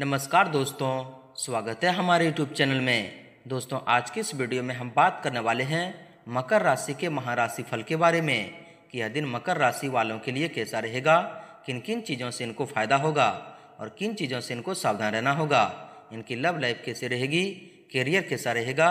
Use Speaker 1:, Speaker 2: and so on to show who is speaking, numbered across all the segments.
Speaker 1: नमस्कार दोस्तों स्वागत है हमारे यूट्यूब चैनल में दोस्तों आज के इस वीडियो में हम बात करने वाले हैं मकर राशि के महाराशि फल के बारे में कि यह दिन मकर राशि वालों के लिए कैसा रहेगा किन किन चीज़ों से इनको फ़ायदा होगा और किन चीज़ों से इनको सावधान रहना होगा इनकी लव लाइफ कैसे रहेगी करियर कैसा रहेगा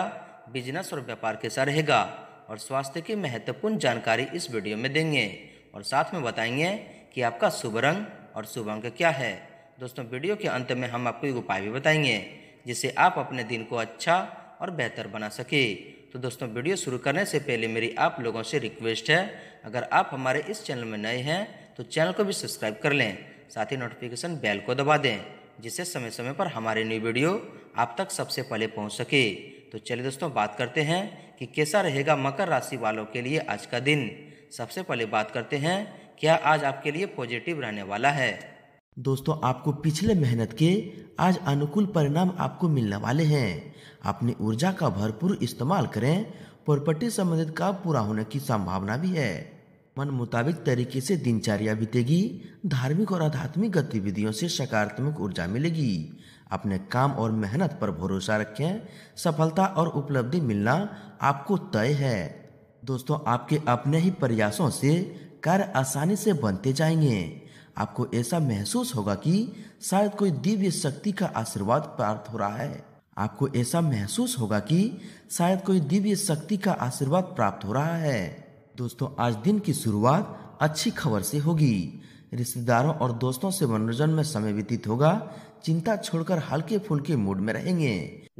Speaker 1: बिजनेस और व्यापार कैसा रहेगा और स्वास्थ्य की महत्वपूर्ण जानकारी इस वीडियो में देंगे और साथ में बताएंगे कि आपका शुभ रंग और शुभ अंक क्या है दोस्तों वीडियो के अंत में हम आपको एक उपाय भी बताएंगे जिससे आप अपने दिन को अच्छा और बेहतर बना सके तो दोस्तों वीडियो शुरू करने से पहले मेरी आप लोगों से रिक्वेस्ट है अगर आप हमारे इस चैनल में नए हैं तो चैनल को भी सब्सक्राइब कर लें साथ ही नोटिफिकेशन बेल को दबा दें जिससे समय समय पर हमारे न्यू वीडियो आप तक सबसे पहले पहुँच सके तो चलिए दोस्तों बात करते हैं कि कैसा रहेगा मकर राशि वालों के लिए आज का दिन सबसे पहले बात करते हैं क्या आज आपके लिए पॉजिटिव रहने वाला है दोस्तों आपको पिछले मेहनत के आज अनुकूल परिणाम आपको मिलने वाले हैं अपनी ऊर्जा का भरपूर इस्तेमाल करें प्रॉपर्टी संबंधित काम पूरा होने की संभावना भी है मन मुताबिक तरीके से दिनचर्या बीतेगी धार्मिक और आध्यात्मिक गतिविधियों से सकारात्मक ऊर्जा मिलेगी अपने काम और मेहनत पर भरोसा रखें सफलता और उपलब्धि मिलना आपको तय है दोस्तों आपके अपने ही प्रयासों से कार्य आसानी से बनते जाएंगे आपको ऐसा महसूस होगा कि शायद कोई दिव्य शक्ति का आशीर्वाद प्राप्त हो रहा है आपको ऐसा महसूस होगा कि शायद कोई दिव्य शक्ति का आशीर्वाद प्राप्त हो रहा है दोस्तों आज दिन की शुरुआत अच्छी खबर से होगी रिश्तेदारों और दोस्तों से मनोरंजन में समय व्यतीत होगा चिंता छोड़कर हल्के फुल्के मूड में रहेंगे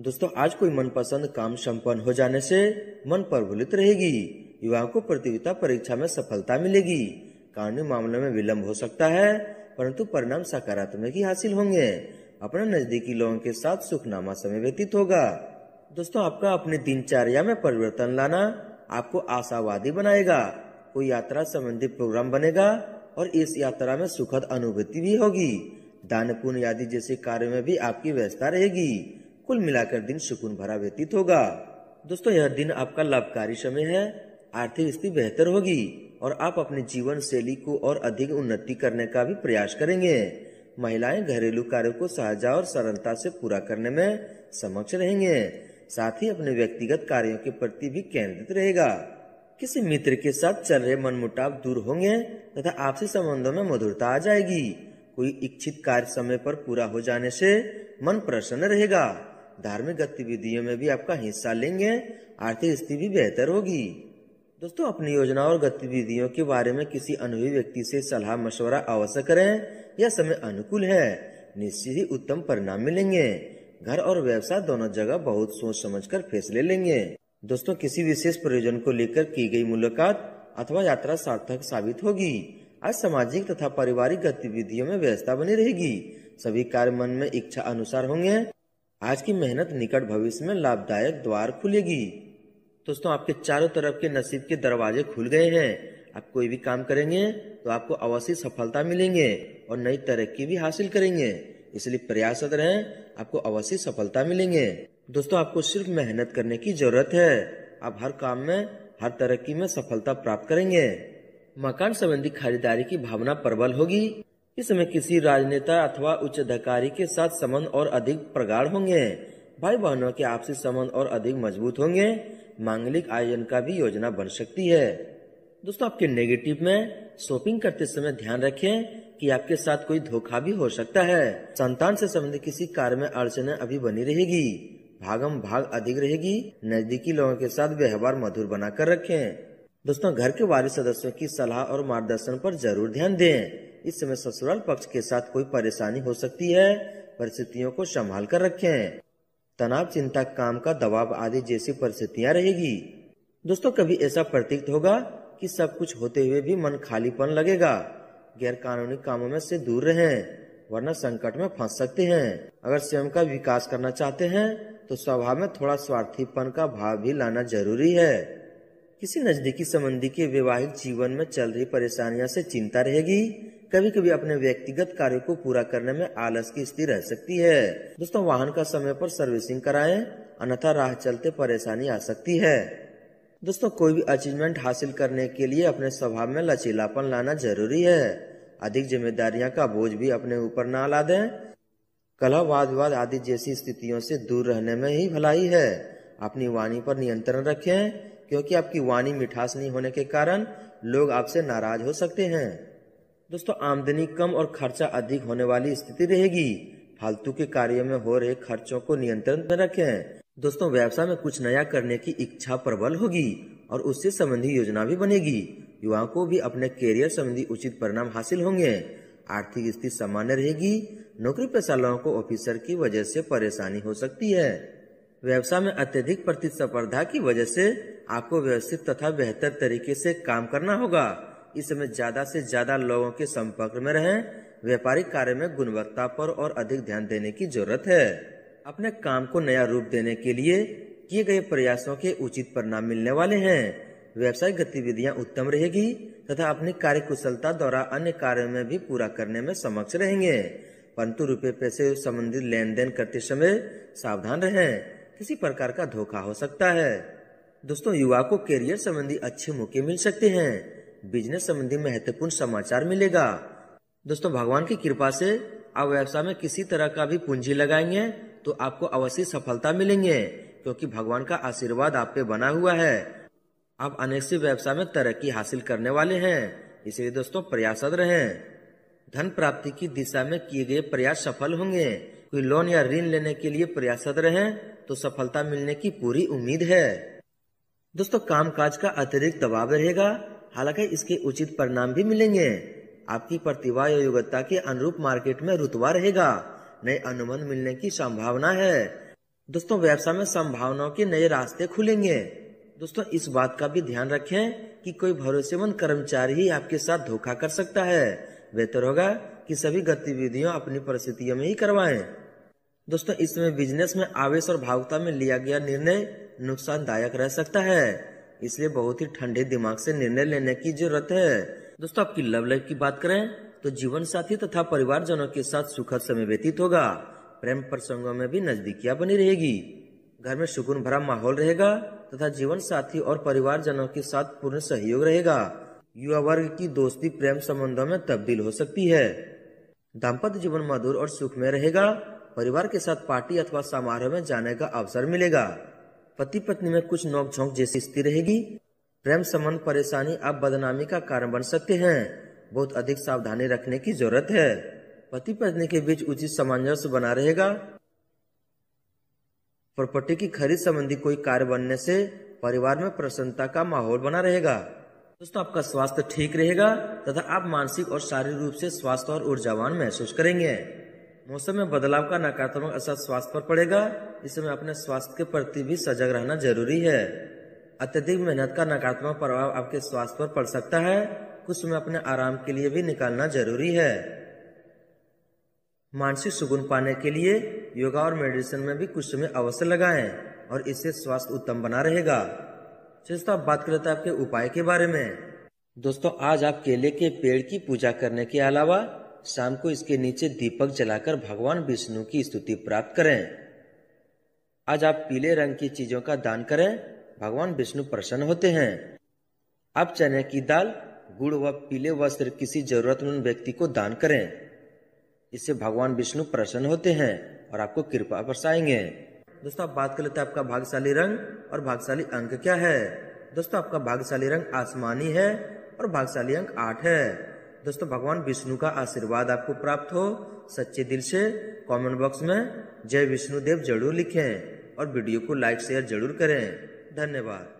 Speaker 1: दोस्तों आज कोई मनपसंद काम संपन्न हो जाने से मन प्रफुल्लित रहेगी युवाओं को प्रतियोगिता परीक्षा में सफलता मिलेगी कानूनी मामलों में विलंब हो सकता है परंतु परिणाम सकारात्मक ही हासिल होंगे अपना नजदीकी लोगों के साथ सुखनामा समय व्यतीत होगा दोस्तों आपका अपनी दिनचर्या में परिवर्तन लाना आपको आशावादी बनाएगा कोई यात्रा संबंधी प्रोग्राम बनेगा और इस यात्रा में सुखद अनुभूति भी होगी दान पुण्य आदि जैसे कार्य में भी आपकी व्यवस्था रहेगी कुल मिलाकर दिन सुकून भरा व्यतीत होगा दोस्तों यह दिन आपका लाभकारी समय है आर्थिक स्थिति बेहतर होगी और आप अपने जीवन शैली को और अधिक उन्नति करने का भी प्रयास करेंगे महिलाएं घरेलू कार्यों को सहजा और सरलता से पूरा करने में समक्ष रहेंगे साथ ही अपने व्यक्तिगत कार्यों के प्रति भी केंद्रित रहेगा किसी मित्र के साथ चल रहे मनमुटाव दूर होंगे तथा आपसी संबंधों में मधुरता आ जाएगी कोई इच्छित कार्य समय पर पूरा हो जाने से मन प्रसन्न रहेगा धार्मिक गतिविधियों में भी आपका हिस्सा लेंगे आर्थिक स्थिति भी बेहतर होगी दोस्तों अपनी योजना और गतिविधियों के बारे में किसी अनुभवी व्यक्ति से सलाह मशवरा अवश्य करें यह समय अनुकूल है निश्चित ही उत्तम परिणाम मिलेंगे घर और व्यवसाय दोनों जगह बहुत सोच समझकर फैसले लेंगे दोस्तों किसी विशेष प्रयोजन को लेकर की गई मुलाकात अथवा यात्रा सार्थक साबित होगी आज सामाजिक तथा पारिवारिक गतिविधियों में व्यवस्था बनी रहेगी सभी कार्य मन में इच्छा अनुसार होंगे आज की मेहनत निकट भविष्य में लाभदायक द्वार खुलेगी दोस्तों आपके चारों तरफ के नसीब के दरवाजे खुल गए हैं आप कोई भी काम करेंगे तो आपको अवश्य सफलता मिलेंगे और नई तरक्की भी हासिल करेंगे इसलिए प्रयासरत रहें आपको अवश्य सफलता मिलेंगे दोस्तों आपको सिर्फ मेहनत करने की जरूरत है आप हर काम में हर तरक्की में सफलता प्राप्त करेंगे मकान संबंधी खरीदारी की भावना प्रबल होगी इस समय किसी राजनेता अथवा उच्च अधिकारी के साथ संबंध और अधिक प्रगाढ़ होंगे भाई बहनों के आपसी संबंध और अधिक मजबूत होंगे मांगलिक आयोजन का भी योजना बन सकती है दोस्तों आपके नेगेटिव में शॉपिंग करते समय ध्यान रखें कि आपके साथ कोई धोखा भी हो सकता है संतान से संबंधित किसी कार्य में अड़चने अभी बनी रहेगी भागम भाग अधिक रहेगी नजदीकी लोगों के साथ व्यवहार मधुर बनाकर रखें दोस्तों घर के वारिस सदस्यों की सलाह और मार्गदर्शन पर जरूर ध्यान दें इस समय ससुराल पक्ष के साथ कोई परेशानी हो सकती है परिस्थितियों को संभाल कर रखें तनाव चिंता काम का दबाव आदि जैसी परिस्थितियाँ रहेगी दोस्तों कभी ऐसा प्रतीत होगा कि सब कुछ होते हुए भी मन खालीपन लगेगा गैर कानूनी कामों में से दूर रहें वरना संकट में फंस सकते हैं अगर स्वयं का विकास करना चाहते हैं तो स्वभाव में थोड़ा स्वार्थीपन का भाव भी लाना जरूरी है किसी नजदीकी संबंधी के वैवाहिक जीवन में चल रही परेशानियों से चिंता रहेगी कभी कभी अपने व्यक्तिगत कार्य को पूरा करने में आलस की स्थिति रह सकती है दोस्तों वाहन का समय पर सर्विसिंग कराएं अन्यथा राह चलते परेशानी आ सकती है दोस्तों कोई भी अचीवमेंट हासिल करने के लिए अपने स्वभाव में लचीलापन लाना जरूरी है अधिक जिम्मेदारियां का बोझ भी अपने ऊपर ना ला दे कला वाद विवाद आदि जैसी स्थितियों से दूर रहने में ही भलाई है अपनी वाणी पर नियंत्रण रखें क्योंकि आपकी वाणी मिठास नहीं होने के कारण लोग आपसे नाराज हो सकते हैं दोस्तों आमदनी कम और खर्चा अधिक होने वाली स्थिति रहेगी फालतू के कार्यों में हो रहे खर्चों को नियंत्रण में रखें दोस्तों व्यवसाय में कुछ नया करने की इच्छा प्रबल होगी और उससे संबंधी योजना भी बनेगी युवाओं को भी अपने कैरियर संबंधी उचित परिणाम हासिल होंगे आर्थिक स्थिति सामान्य रहेगी नौकरी पेशा लोगों को ऑफिसर की वजह से परेशानी हो सकती है व्यवसाय में अत्यधिक प्रतिस्पर्धा की वजह से आपको व्यवस्थित तथा बेहतर तरीके से काम करना होगा इस समय ज्यादा से ज्यादा लोगों के संपर्क में रहें व्यापारिक कार्य में गुणवत्ता पर और अधिक ध्यान देने की जरूरत है अपने काम को नया रूप देने के लिए किए गए प्रयासों के उचित परिणाम मिलने वाले हैं व्यवसायिक गतिविधियां उत्तम रहेगी तथा अपनी कार्य कुशलता द्वारा अन्य कार्यों में भी पूरा करने में समक्ष रहेंगे परंतु रुपये पैसे संबंधित लेन देन करते समय सावधान रहें किसी प्रकार का धोखा हो सकता है दोस्तों युवा को कैरियर संबंधी अच्छे मौके मिल सकते हैं बिजनेस संबंधी महत्वपूर्ण समाचार मिलेगा दोस्तों भगवान की कृपा से आप व्यवसाय में किसी तरह का भी पूंजी लगाएंगे तो आपको अवश्य सफलता मिलेंगे क्योंकि भगवान का आशीर्वाद आप पे बना हुआ है आप अनेक से व्यवसाय में तरक्की हासिल करने वाले हैं इसलिए दोस्तों प्रयासरत रहे धन प्राप्ति की दिशा में किए गए प्रयास सफल होंगे कोई लोन या ऋण लेने के लिए प्रयासरत रहे तो सफलता मिलने की पूरी उम्मीद है दोस्तों कामकाज का अतिरिक्त दबाव रहेगा हालांकि इसके उचित परिणाम भी मिलेंगे आपकी प्रतिभा या योग्यता के अनुरूप मार्केट में रुतवा रहेगा नए अनुबंध मिलने की संभावना है दोस्तों व्यवसाय में संभावनाओं के नए रास्ते खुलेंगे दोस्तों इस बात का भी ध्यान रखें कि कोई भरोसेमंद कर्मचारी ही आपके साथ धोखा कर सकता है बेहतर होगा कि सभी गतिविधियों अपनी परिस्थितियों में ही करवाएं। दोस्तों इसमें बिजनेस में आवेश और भावुकता में लिया गया निर्णय नुकसानदायक रह सकता है इसलिए बहुत ही ठंडे दिमाग से निर्णय लेने की जरूरत है दोस्तों आपकी लव लाइफ की बात करें तो जीवन साथी तथा परिवार जनों के साथ सुखद समय व्यतीत होगा प्रेम प्रसंगों में भी नजदीकिया बनी रहेगी घर में सुकून भरा माहौल रहेगा तथा जीवन साथी और परिवार जनों के साथ पूर्ण सहयोग रहेगा युवा वर्ग की दोस्ती प्रेम संबंधों में तब्दील हो सकती है दाम्पत्य जीवन मधुर और सुखमय रहेगा परिवार के साथ पार्टी अथवा समारोह में जाने का अवसर मिलेगा पति पत्नी में कुछ नोकझोंक जैसी स्थिति रहेगी प्रेम संबंध परेशानी अब बदनामी का कारण बन सकते हैं बहुत अधिक सावधानी रखने की जरूरत है पति पत्नी के बीच उचित सामंजस्य बना रहेगा प्रॉपर्टी की खरीद संबंधी कोई कार्य बनने से परिवार में प्रसन्नता का माहौल बना रहेगा दोस्तों आपका स्वास्थ्य ठीक रहेगा तथा आप मानसिक और शारीरिक रूप से स्वास्थ्य और ऊर्जावान महसूस करेंगे मौसम में बदलाव का नकारात्मक असर स्वास्थ्य पर पड़ेगा इसमें अपने स्वास्थ्य के प्रति भी सजग रहना जरूरी है अत्यधिक मेहनत का नकारात्मक प्रभाव आपके स्वास्थ्य पर पड़ सकता है कुछ समय अपने आराम के लिए भी निकालना जरूरी है मानसिक सुकून पाने के लिए योगा और मेडिटेशन में भी कुछ समय अवश्य लगाएं और इससे स्वास्थ्य उत्तम बना रहेगा दोस्तों आप बात करते हैं तो आपके उपाय के बारे में दोस्तों आज आप केले के पेड़ की पूजा करने के अलावा शाम को इसके नीचे दीपक जलाकर भगवान विष्णु की स्तुति प्राप्त करें आज आप पीले रंग की चीजों का दान करें भगवान विष्णु प्रसन्न होते हैं आप चने की दाल गुड़ व पीले वस्त्र किसी जरूरतमंद व्यक्ति को दान करें इससे भगवान विष्णु प्रसन्न होते हैं और आपको कृपा बरसाएंगे दोस्तों आप बात कर लेते हैं आपका भाग्यशाली रंग और भाग्यशाली अंक क्या है दोस्तों आपका भाग्यशाली रंग आसमानी है और भाग्यशाली अंक आठ है दोस्तों भगवान विष्णु का आशीर्वाद आपको प्राप्त हो सच्चे दिल से कमेंट बॉक्स में जय विष्णुदेव जरूर लिखें और वीडियो को लाइक शेयर जरूर करें धन्यवाद